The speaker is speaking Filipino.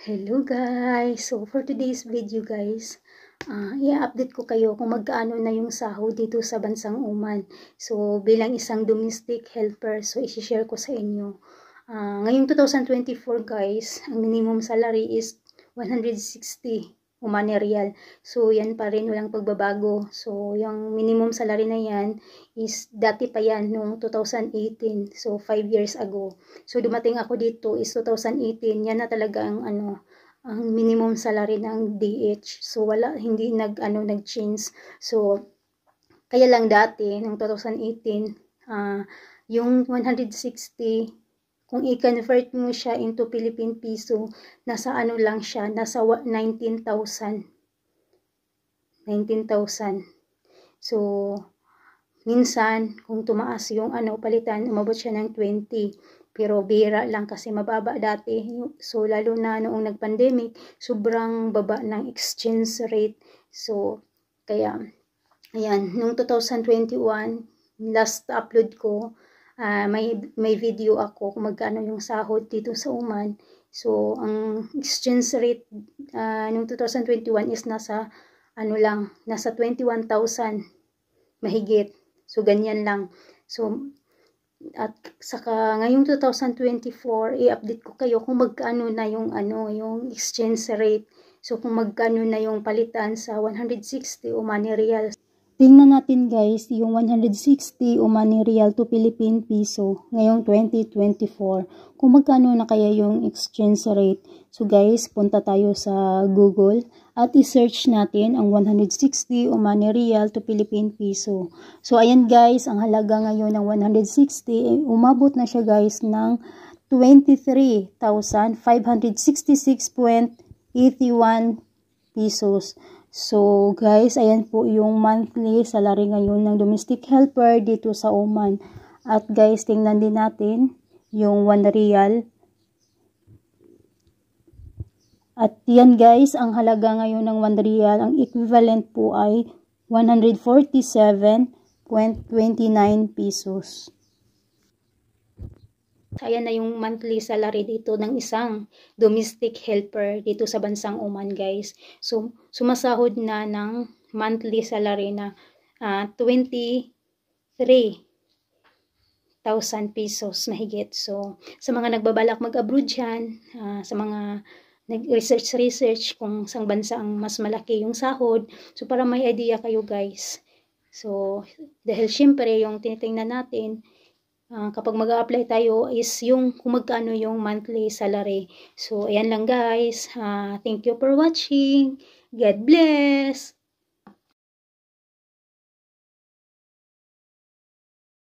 Hello guys! So for today's video guys, uh, i-update ko kayo kung magkaano na yung sahod dito sa bansang Oman. So bilang isang domestic helper, so isi-share ko sa inyo. Uh, ngayong 2024 guys, ang minimum salary is 160 manerial. So, yan pa rin, walang pagbabago. So, yung minimum salary na yan is dati pa yan noong 2018. So, 5 years ago. So, dumating ako dito is 2018. Yan na talaga ang ano, ang minimum salary ng DH. So, wala, hindi nag, ano, nag-change. So, kaya lang dati, noong 2018, uh, ah, yung 160 kung i-convert mo siya into Philippine peso, nasa ano lang siya, nasa 19,000. 19,000. So, minsan, kung tumaas yung ano, palitan, umabot siya ng 20. Pero bira lang kasi mababa dati. So, lalo na noong nag-pandemic, sobrang baba ng exchange rate. So, kaya, ayan, noong 2021, last upload ko, uh, may, may video ako kung magkano yung sahod dito sa Oman. So, ang exchange rate uh, noong 2021 is nasa, ano lang, nasa 21,000 mahigit. So, ganyan lang. So, at saka ngayong 2024 i-update ko kayo kung magkano na yung ano yung exchange rate so kung magkano na yung palitan sa 160 Omani money reals Tingnan natin guys yung 160 o real to Philippine peso ngayong 2024. Kung magkano na kaya yung exchange rate. So guys, punta tayo sa Google at i-search natin ang 160 o real to Philippine peso. So ayan guys, ang halaga ngayon ng 160, umabot na siya guys ng 23,566.81 pesos. So guys, ayan po yung monthly salary ngayon ng domestic helper dito sa Oman. At guys, tingnan din natin yung 1 real. At yan guys, ang halaga ngayon ng 1 real, ang equivalent po ay 147.29 pesos. Ayan na yung monthly salary dito ng isang domestic helper dito sa bansang Oman guys. So sumasahod na ng monthly salary na uh, ah, 23,000 pesos mahigit. So sa mga nagbabalak mag-abroad dyan, uh, sa mga nag-research research kung sang bansa ang mas malaki yung sahod. So para may idea kayo guys. So dahil syempre yung tinitingnan natin uh, kapag mag-a-apply tayo is yung kung magkano yung monthly salary. So, ayan lang guys. Uh, thank you for watching. God bless!